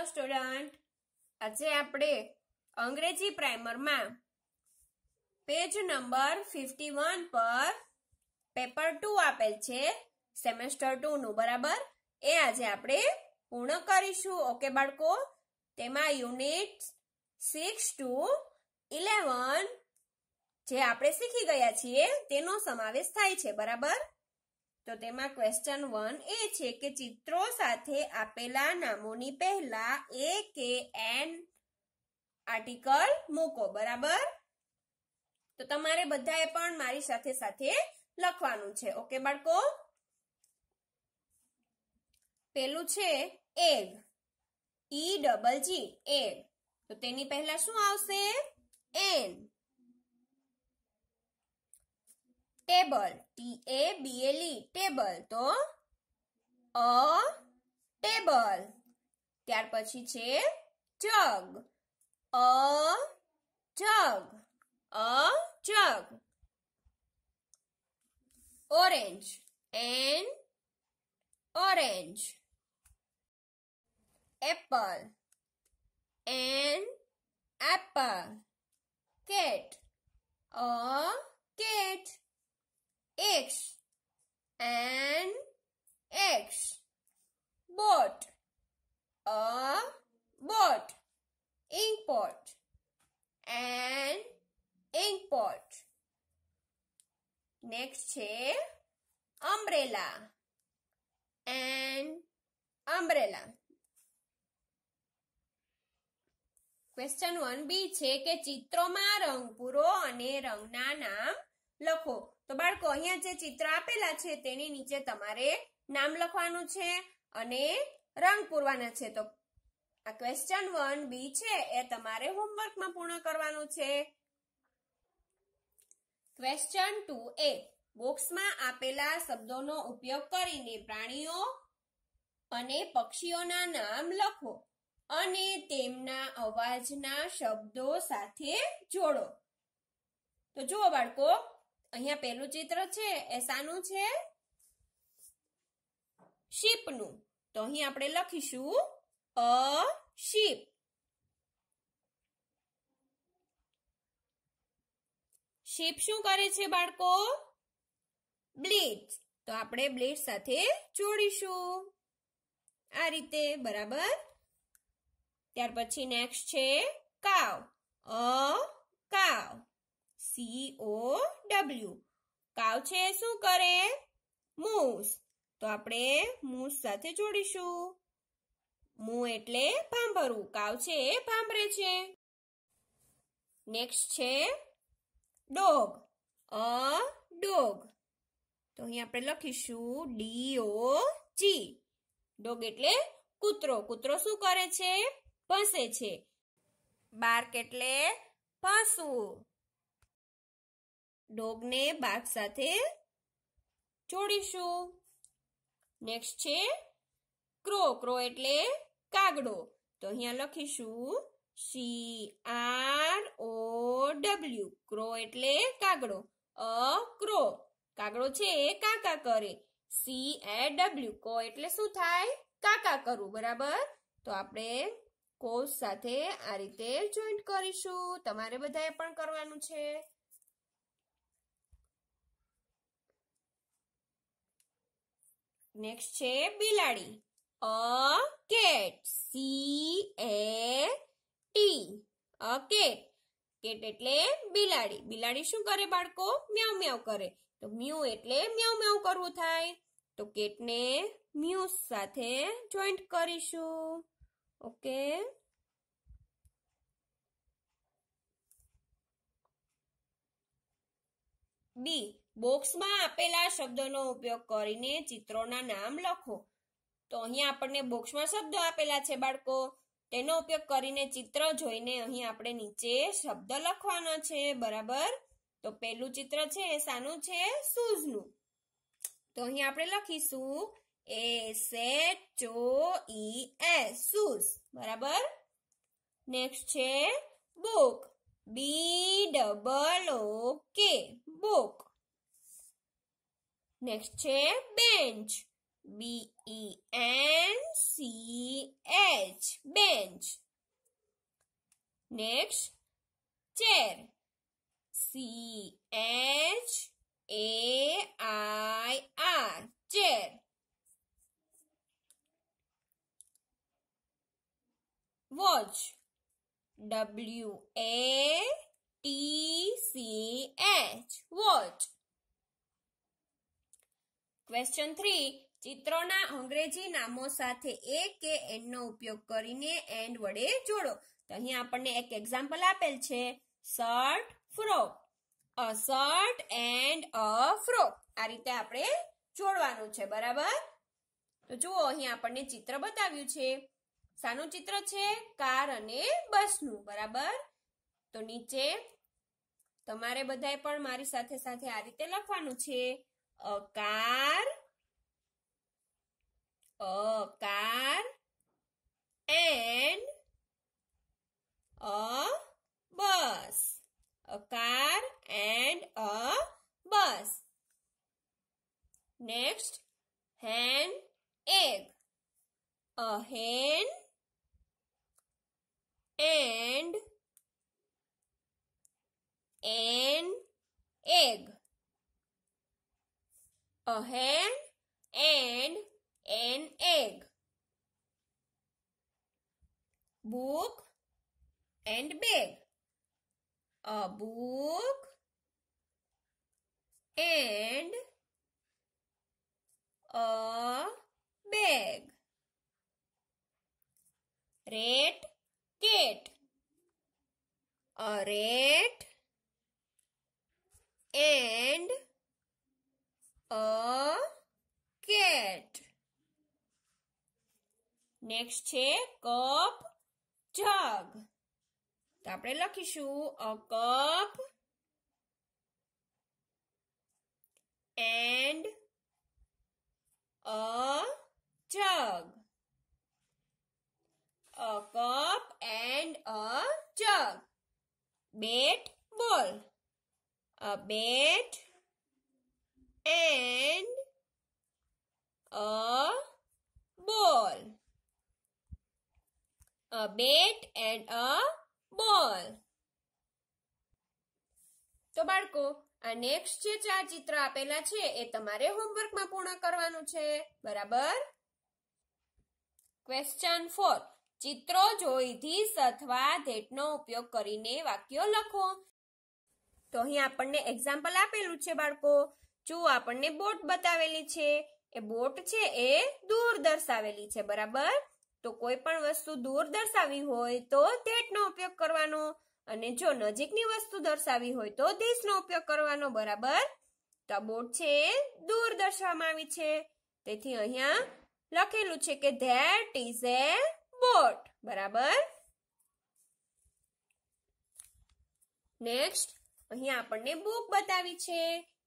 Hello student આજે આપણે અંગ્રેજી પ્રાઇમરમાં પેજ નંબર ફિફ્ટી વન પર પેપર ટુ આપેલ છે સેમેસ્ટર ટુ નું બરાબર એ આજે આપણે પૂર્ણ કરીશું ઓકે બાળકો તેમાં યુનિટ સિક્સ ટુ ઇલેવન જે આપણે શીખી ગયા છીએ તેનો સમાવેશ થાય છે બરાબર તો તેમાં ક્વેશ્ચન વન એ છે કે ચિત્રો સાથે આપેલા નામોની પહેલા એ કે એન આર્ટિકલ મૂકો બરાબર તો તમારે બધાએ પણ મારી સાથે સાથે લખવાનું છે ઓકે બાળકો પેલું છે egg E double G egg તો તેની પહેલા શું આવશે an table T A B L E table तो अ टेबल ત્યાર પછી છે jug a jug a jug orange an orange apple an apple cat a cat eggs and eggs bought a bought ink pot and ink pot next છે umbrella and umbrella question one B છે કે ચિત્રોમાં રંગ પૂરો અને રંગના નામ લખો તો બાળકો અહીંયા જે ચિત્ર આપેલા છે તેની નીચે તમારે નામ લખવાનું છે અને રંગ પૂરવાના છે તો આ ક્વેશ્ચન વન બી છે એ તમારે હોમવર્કમાં પૂર્ણ કરવાનું છે ક્વેશ્ચન ટુ એ બોક્સમાં આપેલા શબ્દોનો ઉપયોગ કરીને પ્રાણીઓ અને પક્ષીઓના નામ લખો અને તેમના અવાજના શબ્દો સાથે જોડો તો જુઓ બાળકો અહીંયા પેલું ચિત્ર છે એ શાનું છે શીપનું તો અહીં આપણે લખીશું અ શીપ શીપ શું કરે છે બાળકો બ્લીચ તો આપણે બ્લીચ સાથે જોડીશું આ રીતે બરાબર ત્યાર પછી નેક્સ્ટ છે કાવ અ કાવ સી ઓ ડબલ્યુ કાવ છે શું કરે મૂસ તો આપણે મૂસ સાથે જોડીશું મૂ એટલે ભાંભરું કાવ છે એ ભાંભરે છે નેક્સ્ટ છે ડોગ અ ડોગ તો અહીં આપણે લખીશું ડી ઓ જી ડોગ એટલે કૂતરો કૂતરો શું કરે છે ભસે છે બાર્ક એટલે ભસવું ડોગને બાગ સાથે જોડીશું નેક્સ્ટ છે ક્રો ક્રો એટલે કાગડો તો અહીંયા લખીશું C R O W crow એટલે કાગડો અ ક્રો કાગડો છે એ કાકા કરે સી એ ડબલ્યુ કો એટલે શું થાય કાકા કરવું બરાબર તો આપણે કોસ સાથે આ રીતે જોઈન્ટ કરીશું તમારે બધાએ પણ કરવાનું છે નેક્સ્ટ છે બિલાડી a cat C A T a cat cat એટલે બિલાડી બિલાડી શું કરે બાળકો મ્યાવ મ્યાવ કરે તો મ્યુ એટલે મ્યાવ મ્યાવ કરવું થાય તો કેટને મ્યુઝ સાથે જોઈન્ટ કરીશું ઓકે બી બોક્સમાં આપેલા શબ્દોનો ઉપયોગ કરીને ચિત્રોના નામ લખો તો અહીં આપણને બોક્સમાં શબ્દો આપેલા છે બાળકો તેનો ઉપયોગ કરીને ચિત્ર જોઈને અહીં આપણે નીચે શબ્દ લખવાનો છે બરાબર તો પહેલું ચિત્ર છે શાનું છે શૂઝનું તો અહીં આપણે લખીશું એ સે ચો ઈ એસ શૂઝ બરાબર નેક્સ્ટ છે book B double O K book Next chair bench. B E N C H bench. Next chair. C H A I R chair. Watch. W A T C H watch. Question three ચિત્રોના અંગ્રેજી નામો સાથે એ કે એન્ડનો ઉપયોગ કરીને and વડે જોડો તો અહીં આપણને એક એક્ઝામ્પલ આપેલ છે shirt frock a shirt and a frock આ રીતે આપણે જોડવાનું છે બરાબર તો જુઓ અહીં આપણને ચિત્ર બતાવ્યું છે શાનું ચિત્ર છે કાર અને બસનું બરાબર તો નીચે તમારે બધાએ પણ મારી સાથે સાથે આ રીતે લખવાનું છે a car, a car and a bus. A car and a bus. Next, hen, egg. A hen and an egg a hen and an egg. Book and bag. A book and a bag. Red cat. A rat and a cat next છે cup jug તો આપણે લખીશું a cup and a jug. A cup and a jug. Bat ball. A bat and a ball. A bat and a ball. તો બાળકો આ next જે ચાર ચિત્ર આપેલા છે એ તમારે હોમવર્કમાં પૂર્ણ કરવાનું છે બરાબર ક્વેશ્ચન ફોર ચિત્રો જોઈ અથવા ધેટનો ઉપયોગ કરીને વાક્યો લખો તો અહીં આપણને એક્ઝામ્પલ આપેલું છે બાળકો જો આપણને બોટ બતાવેલી છે એ બોટ છે એ દૂર દર્શાવેલી છે બરાબર તો કોઈ પણ વસ્તુ દૂર દર્શાવી હોય તો ધેટનો ઉપયોગ કરવાનો અને જો નજીકની વસ્તુ દર્શાવી હોય તો ધીસનો ઉપયોગ કરવાનો બરાબર તો બોટ છે એ દૂર દર્શાવવામાં આવી છે તેથી અહીંયા લખેલું છે કે ધેટ ઇઝ એ બોટ બરાબર નેક્સ્ટ અહીંયા આપણને બુક બતાવી છે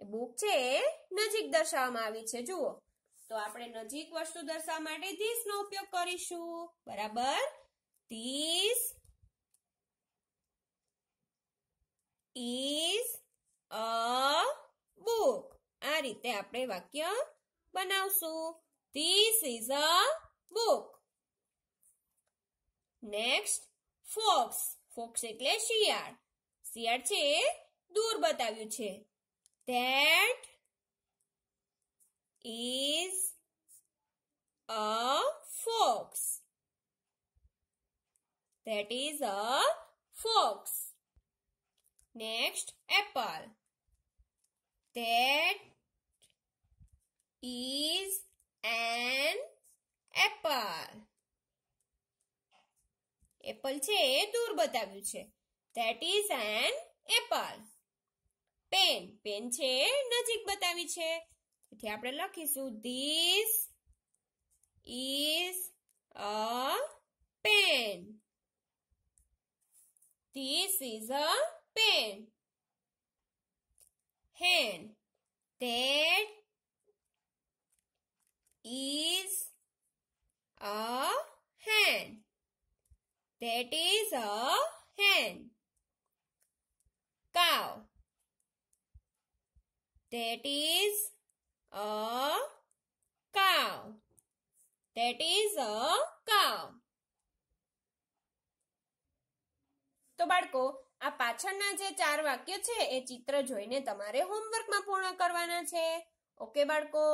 એ બુક છે એ નજીક દર્શાવવામાં આવી છે જુઓ તો આપણે નજીક વસ્તુ દર્શાવવા માટે ધીસ નો ઉપયોગ કરીશું બરાબર ધીસ ઇઝ અ બુક આ રીતે આપણે વાક્ય બનાવશું this is a book next fox fox એટલે શિયાળ શિયાળ છે દૂર બતાવ્યું છે That is a fox. That is a fox. Next, apple. That is an apple. Apple છે એ દૂર બતાવ્યું છે that is an apple pen pen છે નજીક બતાવી છે એટલે આપણે લખીશું this is a pen this is a pen hand that is a hand that is a hand cow That is a cow. That is a cow. તો બાળકો આ પાછળના જે ચાર વાક્ય છે એ ચિત્ર જોઈને તમારે હોમવર્કમાં પૂર્ણ કરવાના છે ઓકે બાળકો